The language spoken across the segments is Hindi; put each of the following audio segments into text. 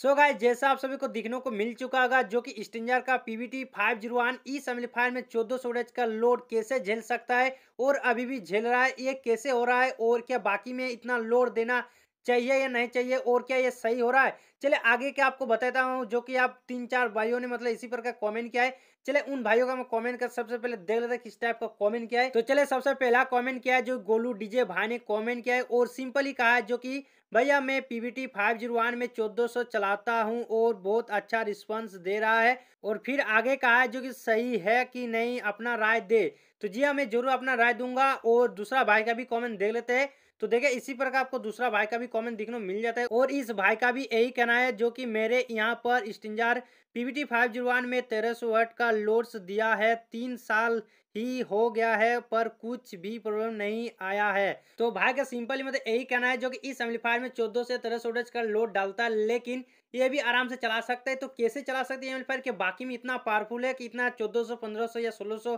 सो so जैसा आप सभी को दिखने को मिल चुका होगा जो कि स्टिंजर का पीवीटी वन ई सैम्पलीफायर में सौ रेंज का लोड कैसे झेल सकता है और अभी भी झेल रहा है ये कैसे हो रहा है और क्या बाकी में इतना लोड देना चाहिए या नहीं चाहिए और क्या ये सही हो रहा है चले आगे क्या आपको बताता हूँ जो कि आप तीन चार भाइयों ने मतलब इसी प्रकार कॉमेंट किया है चले उन भाइयों का कॉमेंट कर सबसे पहले देख लेते किस टाइप का कॉमेंट किया है तो चले सबसे पहला कॉमेंट किया है जो गोलू डीजे भाई ने कॉमेंट किया है और सिंपली कहा है जो की भैया मैं पीवीटी फाइव जीरो वन में चौदह सौ चलाता हूँ और बहुत अच्छा रिस्पॉन्स दे रहा है और फिर आगे कहा है जो कि सही है कि नहीं अपना राय दे तो जी हाँ मैं जरूर अपना राय दूंगा और दूसरा भाई का भी कॉमेंट देख लेते हैं तो देखिए इसी प्रकार आपको दूसरा भाई का भी कमेंट देखने को मिल जाता है और इस भाई का भी यही कहना है जो कि मेरे यहाँ पर स्टिंजार पीवीटी फाइव जीरो वन में तेरह सौ वर्ट का का लोट्स दिया है तीन साल ही हो गया है पर कुछ भी प्रॉब्लम नहीं आया है तो भाई का सिंपली मतलब यही कहना है जो कि इस एम्पलीफायर में चौदह से तेरह सौ का लोड डालता है लेकिन ये भी आराम से चला सकता है तो कैसे चला सकते हैं एम्पलीफायर के बाकी में इतना पावरफुल है कि इतना 1400 1500 या 1600 सौ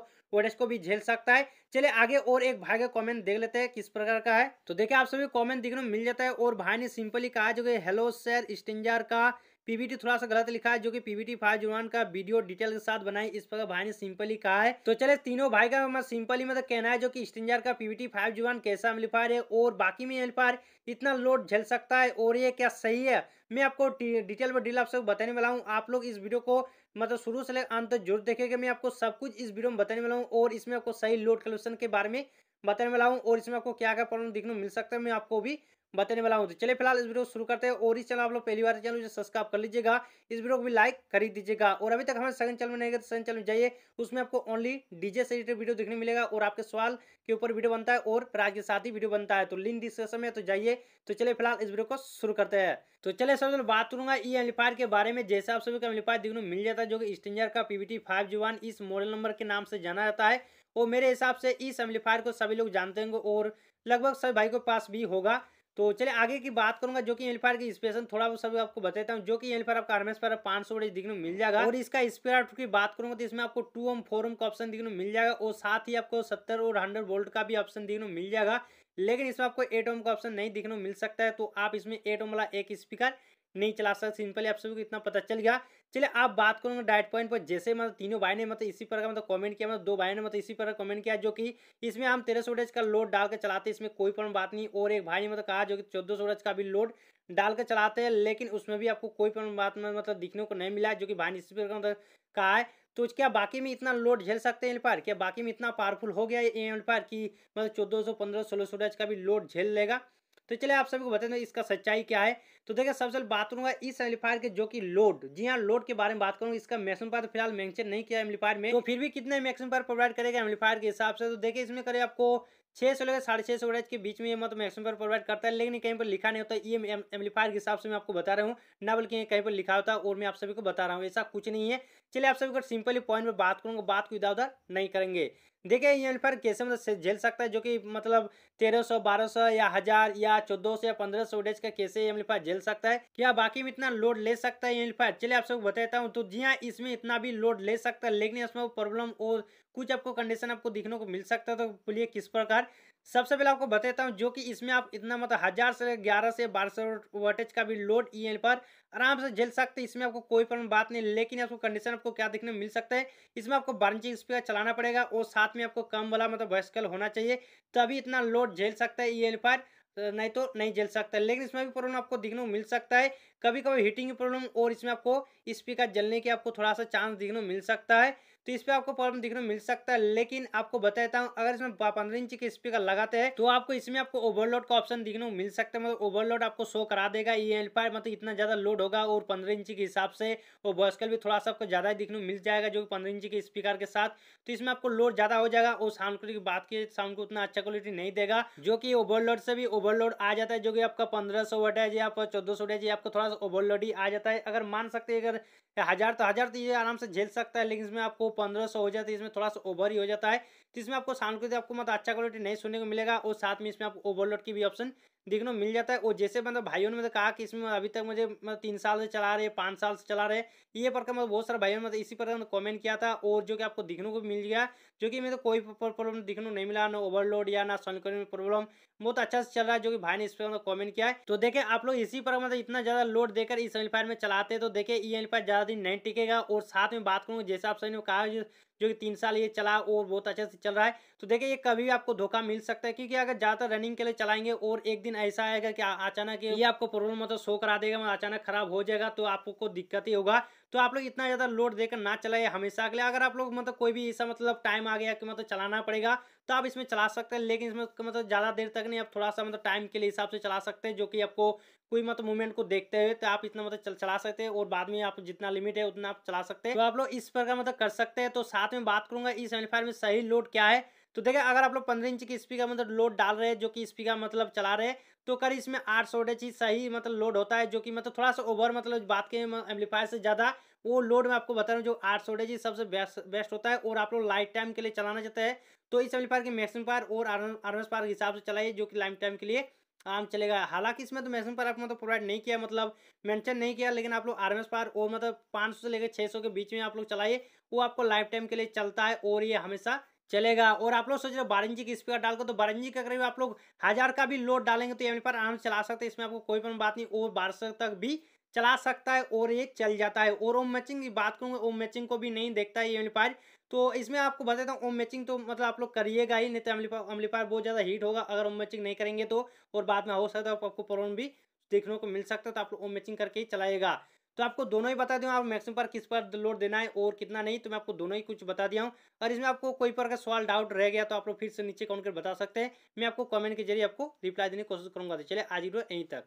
को भी झेल सकता है चले आगे और एक भाई का कॉमेंट देख लेते हैं किस प्रकार का है तो देखिये आप सभी कॉमेंट देखने मिल जाता है और भाई ने सिंपली कहा जो कि हेलो सर स्टेंजर का पीवीटी थोड़ा सा गलत लिखा है जो कि पीवीटी फाइव जुर्मान का वीडियो डिटेल के साथ बनाई इस पर तो भाई ने सिंपली कहा है तो चले तीनों भाई का मैं मतलब सिंपली मतलब कहना है जो कि स्टिंजर का पीवीटी फाइव जुर्मान कैसा एम्पलीफायर है और बाकी में एम्पलीफायर इतना लोड झेल सकता है और ये क्या सही है मैं आपको डिटेल में डील आपसे बताने वाला हूँ आप लोग इस वीडियो को मतलब शुरू से लेकर अंत तक जरूर देखेगा मैं आपको सब कुछ इस वीडियो में बताने वाला हूँ और इसमें आपको सही लोड कलेक्शन के बारे में बताने वाला हूँ और इसमें आपको क्या क्या प्रॉब्लम देखने मिल सकता है मैं आपको भी बताने वाला हूँ तो चलिए फिलहाल इस वीडियो शुरू करते हैं और इस चैनल आप लोग पहली बार चैनल सब्सक्राइब कर लीजिएगा इस वीडियो को भी लाइक कर दीजिएगा और अभी तक हमारे सेकंड चैनल में नहीं गए तो सेकंड चैनल में जाइए उसमें आपको ओनली डीजे से रिलेटेड वीडियो देखने मिलेगा और आपके सवाल के ऊपर वीडियो बनता है और प्राइज के साथ ही वीडियो बनता है तो लिंक डिस्क्रिप्शन में तो जाइए तो चलिए फिलहाल इस वीडियो को शुरू करते हैं तो चलिए सबसे पहले बात करूंगा ई e एम्पलीफायर के बारे में जैसे आप सभी को एम्पलीफायर देखने को मिल जाता है जो कि स्टेंजर का पीवीटी फाइव जीवान इस मॉडल नंबर के नाम से जाना जाता है और मेरे हिसाब से इस e एम्पलीफायर को सभी लोग जानते होंगे और लगभग सभी भाई के पास भी होगा तो चलिए आगे की बात करूंगा जो कि एलफायर की स्पेशन थोड़ा बहुत सभी आपको बताता हूँ जो कि एलफायर आपका आर्मेस पर पांच सौ दिखने मिल जाएगा और इसका स्पेयर की बात करूंगा तो इसमें आपको टू ओम फोर ओम का ऑप्शन दिखने मिल जाएगा और साथ ही आपको सत्तर और हंड्रेड वोल्ट का भी ऑप्शन दिखने मिल जाएगा लेकिन इसमें आपको एट ओम का ऑप्शन नहीं दिखने मिल सकता है तो आप इसमें एट ओम वाला एक स्पीकर नहीं चला सकते सिंपली आप सभी को इतना पता चल गया चलिए आप बात करूंगा डाइट पॉइंट पर जैसे मतलब तीनों भाई ने मतलब इसी प्रकार मतलब कमेंट किया मतलब दो भाई ने मतलब इसी प्रकार कमेंट किया जो कि इसमें हम तेरह सौ का लोड डाल के चलाते हैं इसमें कोई प्रॉब्लम बात नहीं और एक भाई ने मतलब कहा जो कि चौदह सौ का भी लोड डाल के चलाते हैं लेकिन उसमें भी आपको कोई प्रॉब्लम बात मतलब दिखने को नहीं मिला जो कि भाई ने इसी प्रकार मतलब कहा है तो क्या बाकी में इतना लोड झेल सकते हैं एल्पायर क्या बाकी में इतना पावरफुल हो गया है एल्पायर कि मतलब चौदह सौ पंद्रह सोलह सौ का भी लोड झेल लेगा तो चलिए आप सभी को बता दें इसका सच्चाई क्या है तो देखिए सबसे पहले बात करूंगा इस एम्पलीफायर के जो कि लोड जी हाँ लोड के बारे में बात करूंगा इसका मैक्सिमम पावर तो फिलहाल मेंशन नहीं किया एम्पलीफायर में तो फिर भी कितने मैक्सिमम पावर प्रोवाइड करेगा एम्पलीफायर के हिसाब से तो देखिए इसमें करें आपको छः सौ लेकर साढ़े छः सौ वोल्टेज के बीच में ये मतलब मैक्सिमम पर प्रोवाइड करता है लेकिन कहीं पर लिखा नहीं होता ये एम्पलीफायर के हिसाब से मैं आपको बता रहा हूँ ना बल्कि कहीं पर लिखा होता है और मैं आप सभी को बता रहा हूँ ऐसा कुछ नहीं है चलिए आप सभी को सिंपली पॉइंट में बात करूँगा बात को इधर उधर नहीं करेंगे देखिए ये एम्पलीफायर कैसे मतलब झेल सकता है जो कि मतलब तेरह सौ बारह सौ या हज़ार या चौदह सौ या पंद्रह सौ वोल्टेज का कैसे एम्पलीफायर झेल सकता है क्या बाकी में इतना लोड ले सकता है एम्पलीफायर चलिए आप सबको बताता हूँ तो जी हाँ इसमें इतना भी लोड ले सकता है लेकिन इसमें प्रॉब्लम और कुछ आपको कंडीशन आपको देखने को मिल सकता है तो बोलिए किस प्रकार बार सबसे पहले आपको बताता हूँ जो कि इसमें आप इतना मतलब हज़ार से ग्यारह से बारह सौ वोल्टेज का भी लोड ई e पर आराम से झेल सकते हैं इसमें आपको कोई प्रॉब्लम बात नहीं लेकिन आपको कंडीशन आपको क्या देखने मिल सकता है इसमें आपको बारह स्पीकर चलाना पड़ेगा और साथ में आपको कम वाला मतलब वैस्कल होना चाहिए तभी इतना लोड झेल सकता है ई e पर नहीं तो नहीं जल सकता है लेकिन इसमें भी प्रॉब्लम आपको देखने को मिल सकता है कभी कभी हीटिंग की प्रॉब्लम और इसमें आपको स्पीकर जलने के आपको थोड़ा सा चांस देखने को मिल सकता है तो इस पर आपको प्रॉब्लम देखने को मिल सकता है लेकिन आपको बताता हूँ अगर इसमें पंद्रह इंच के स्पीकर लगाते हैं तो आपको इसमें आपको ओवरलोड का ऑप्शन देखने को मिल सकता है मतलब ओवरलोड आपको शो करा देगा ये एल्फायर मतलब इतना ज्यादा लोड होगा और पंद्रह इंच के हिसाब से और बॉस्कल भी थोड़ा सा आपको ज्यादा देखने को मिल जाएगा जो कि पंद्रह इंच के स्पीकर के साथ तो इसमें आपको लोड ज्यादा हो जाएगा और साउंड क्वालिटी की बात की साउंड को उतना अच्छा क्वालिटी नहीं देगा जो कि ओवरलोड से भी ओवरलोड आ जाता है जो कि आपका पंद्रह सौ वट है आपका चौदह सौ वट है आपको थोड़ा सा ओवरलोड ही आ जाता है अगर मान सकते हैं अगर हजार तो हजार तो ये आराम से झेल सकता है लेकिन इसमें आपको पंद्रह सौ हो जाती है इसमें थोड़ा सा ओवर ही हो जाता है तो इसमें आपको साउंड क्वालिटी आपको मतलब अच्छा क्वालिटी नहीं सुनने को मिलेगा और साथ में इसमें आपको ओवरलोड की भी ऑप्शन देखने को मिल जाता है और जैसे मतलब भाइयों ने मतलब कहा कि इसमें अभी तक मुझे मतलब तीन साल से चला रहे पाँच साल से चला रहे ये प्रकार मतलब बहुत सारे भाइयों ने मतलब इसी प्रकार मतलब कमेंट किया था और जो कि आपको देखने को मिल गया जो कि मेरे मतलब तो कोई प्रॉब्लम देखने को नहीं मिला ना ओवरलोड या ना साउंड में प्रॉब्लम बहुत अच्छा से चल रहा है जो कि भाई ने इस पर मतलब कॉमेंट किया है तो देखे आप लोग इसी पर मतलब इतना ज़्यादा लोड देकर इस एम्पलीफायर में चलाते तो देखे ई एम्पलीफायर ज़्यादा दिन नहीं टिकेगा और साथ में बात करूँगा जैसे आप सभी ने कहा जो कि तीन साल ये चला और बहुत अच्छे से चल रहा है तो देखिए ये कभी भी आपको धोखा मिल सकता है क्योंकि अगर ज़्यादा रनिंग के लिए चलाएंगे और एक दिन ऐसा आएगा कि अचानक ये आपको प्रॉब्लम मतलब शो करा देगा मतलब अचानक खराब हो जाएगा तो आपको दिक्कत ही होगा तो आप लोग इतना ज़्यादा लोड देकर ना चलाए हमेशा के लिए अगर आप लोग मतलब कोई भी ऐसा मतलब टाइम आ गया कि मतलब चलाना पड़ेगा तो आप इसमें चला सकते हैं लेकिन इसमें मतलब ज़्यादा देर तक नहीं आप थोड़ा सा मतलब टाइम के लिए हिसाब से चला सकते हैं जो कि आपको कोई मतलब मूवमेंट को देखते हुए तो आप इतना मतलब चल, चला सकते हैं और बाद में आप जितना लिमिट है उतना आप चला सकते हैं तो आप लोग इस प्रकार मतलब कर सकते हैं तो साथ में बात करूंगा इस एम्पलीफायर में सही लोड क्या है तो देखिए अगर आप लोग पंद्रह इंच की स्पीकर मतलब लोड डाल रहे हैं जो कि स्पीकर मतलब चला रहे हैं तो कर इसमें आठ सौ ही सही मतलब लोड होता है जो कि मतलब थोड़ा सा ओवर मतलब बात के एम्पलीफायर से ज़्यादा वो लोड में आपको बता रहा हूँ जो आठ सौ ही सबसे बेस्ट बेस्ट होता है और आप लोग लाइफ टाइम के लिए चलाना चाहते हैं तो इस एम्पलीफायर के मैक्सिमम पार और एस पार के हिसाब से चलाइए जो कि लाइफ टाइम के लिए आम चलेगा हालांकि इसमें तो मैक्सिमम पार आपको मतलब प्रोवाइड नहीं किया मतलब मैंशन नहीं किया लेकिन आप लोग आर एम पार और मतलब 500 से लेकर सौ के बीच में आप लोग चलाइए वो आपको लाइफ टाइम के लिए चलता है और ये हमेशा चलेगा और आप लोग सोच रहे हो बारह इंची की स्पीकर डालकर तो बारह इंची का करीब आप लोग हज़ार का भी लोड डालेंगे तो यहाँ पर आराम चला सकते हैं इसमें आपको कोई भी बात नहीं और बारह तक भी चला सकता है और ये चल जाता है और ओम मैचिंग की बात करूँगा ओम मैचिंग को भी नहीं देखता है ये तो इसमें आपको बता देता हूँ ओम मैचिंग तो मतलब आप लोग करिएगा ही नहीं तो एम्पलीफायर बहुत ज़्यादा हीट होगा अगर ओम मैचिंग नहीं करेंगे तो और बाद में हो सकता है आपको प्रॉब्लम भी देखने को मिल सकता है तो आप लोग ओम मैचिंग करके ही चलाएगा तो आपको दोनों ही बता दूँ आप मैक्सिमम पर किस पर लोड देना है और कितना नहीं तो मैं आपको दोनों ही कुछ बता दिया हूँ और इसमें आपको कोई प्रकार का सवाल डाउट रह गया तो आप लोग फिर से नीचे कमेंट कर बता सकते हैं मैं आपको कमेंट के जरिए आपको रिप्लाई देने की कोशिश करूँगा तो चले आज वीडियो यहीं तक